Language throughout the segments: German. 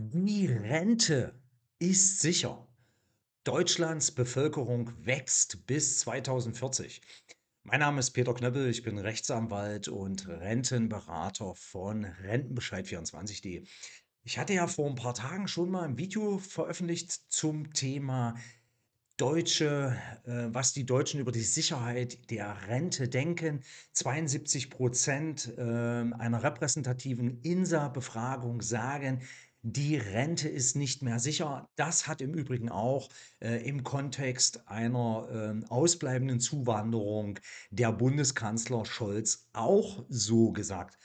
Die Rente ist sicher. Deutschlands Bevölkerung wächst bis 2040. Mein Name ist Peter Knöppel, ich bin Rechtsanwalt und Rentenberater von Rentenbescheid24.de. Ich hatte ja vor ein paar Tagen schon mal ein Video veröffentlicht zum Thema Deutsche, äh, was die Deutschen über die Sicherheit der Rente denken. 72 Prozent äh, einer repräsentativen INSA-Befragung sagen, die Rente ist nicht mehr sicher. Das hat im Übrigen auch äh, im Kontext einer äh, ausbleibenden Zuwanderung der Bundeskanzler Scholz auch so gesagt.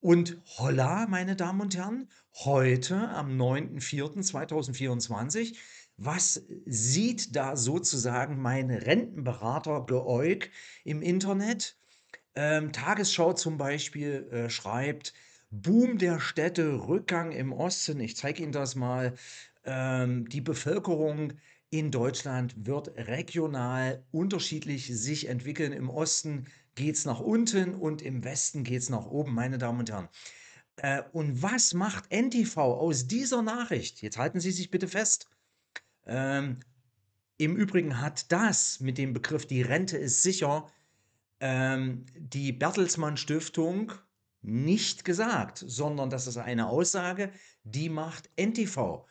Und holla, meine Damen und Herren, heute am 9.04.2024, was sieht da sozusagen mein Rentenberater Geäug im Internet? Ähm, Tagesschau zum Beispiel äh, schreibt, Boom der Städte, Rückgang im Osten. Ich zeige Ihnen das mal. Ähm, die Bevölkerung in Deutschland wird regional unterschiedlich sich entwickeln. Im Osten geht es nach unten und im Westen geht es nach oben, meine Damen und Herren. Äh, und was macht NTV aus dieser Nachricht? Jetzt halten Sie sich bitte fest. Ähm, Im Übrigen hat das mit dem Begriff, die Rente ist sicher, ähm, die Bertelsmann Stiftung nicht gesagt, sondern das ist eine Aussage, die macht NTV.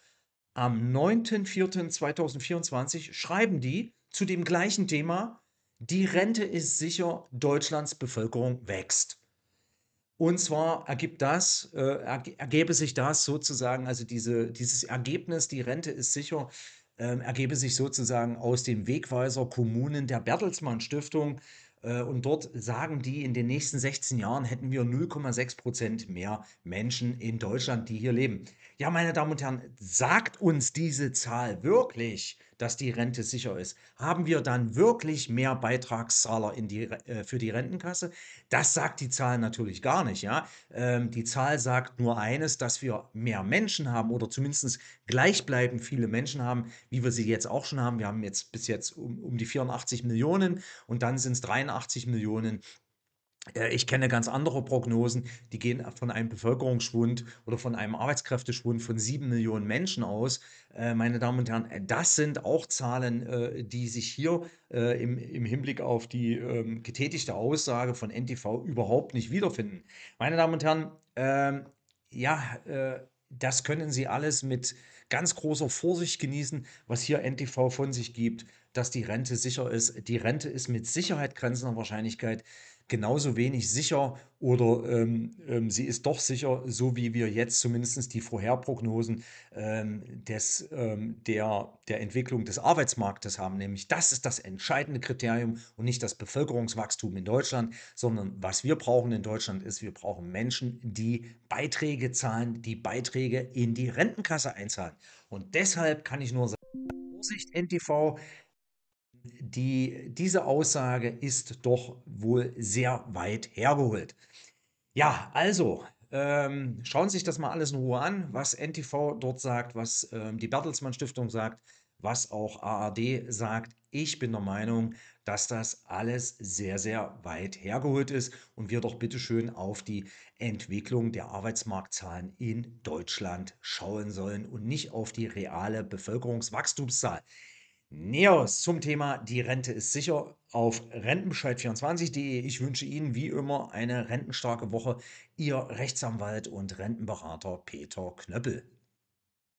Am 9.04.2024 schreiben die zu dem gleichen Thema, die Rente ist sicher, Deutschlands Bevölkerung wächst. Und zwar ergibt das, äh, ergebe sich das sozusagen, also diese, dieses Ergebnis, die Rente ist sicher, äh, ergebe sich sozusagen aus dem Wegweiser Kommunen der Bertelsmann Stiftung äh, und dort sagen die, in den nächsten 16 Jahren hätten wir 0,6 Prozent mehr Menschen in Deutschland, die hier leben. Ja, meine Damen und Herren, sagt uns diese Zahl wirklich, dass die Rente sicher ist. Haben wir dann wirklich mehr Beitragszahler in die, äh, für die Rentenkasse? Das sagt die Zahl natürlich gar nicht. Ja? Ähm, die Zahl sagt nur eines, dass wir mehr Menschen haben oder zumindest gleichbleibend viele Menschen haben, wie wir sie jetzt auch schon haben. Wir haben jetzt bis jetzt um, um die 84 Millionen und dann sind es 83 Millionen, äh, ich kenne ganz andere Prognosen, die gehen von einem Bevölkerungsschwund oder von einem Arbeitskräfteschwund von sieben Millionen Menschen aus. Äh, meine Damen und Herren, das sind auch Zahlen, äh, die sich hier im, Hinblick auf die ähm, getätigte Aussage von NTV überhaupt nicht wiederfinden. Meine Damen und Herren, ähm, ja, das können Sie alles mit ganz großer Vorsicht genießen, was hier NTV von sich gibt dass die Rente sicher ist. Die Rente ist mit Sicherheit grenzender Wahrscheinlichkeit genauso wenig sicher oder ähm, ähm, sie ist doch sicher, so wie wir jetzt zumindest die Vorherprognosen ähm, des, ähm, der, der Entwicklung des Arbeitsmarktes haben. Nämlich das ist das entscheidende Kriterium und nicht das Bevölkerungswachstum in Deutschland, sondern was wir brauchen in Deutschland ist, wir brauchen Menschen, die Beiträge zahlen, die Beiträge in die Rentenkasse einzahlen. Und deshalb kann ich nur sagen, Vorsicht NTV, die, diese Aussage ist doch wohl sehr weit hergeholt. Ja, also ähm, schauen Sie sich das mal alles in Ruhe an, was NTV dort sagt, was ähm, die Bertelsmann Stiftung sagt, was auch ARD sagt. Ich bin der Meinung, dass das alles sehr, sehr weit hergeholt ist und wir doch bitteschön auf die Entwicklung der Arbeitsmarktzahlen in Deutschland schauen sollen und nicht auf die reale Bevölkerungswachstumszahl. Neos zum Thema Die Rente ist sicher auf rentenbescheid24.de. Ich wünsche Ihnen wie immer eine rentenstarke Woche. Ihr Rechtsanwalt und Rentenberater Peter Knöppel.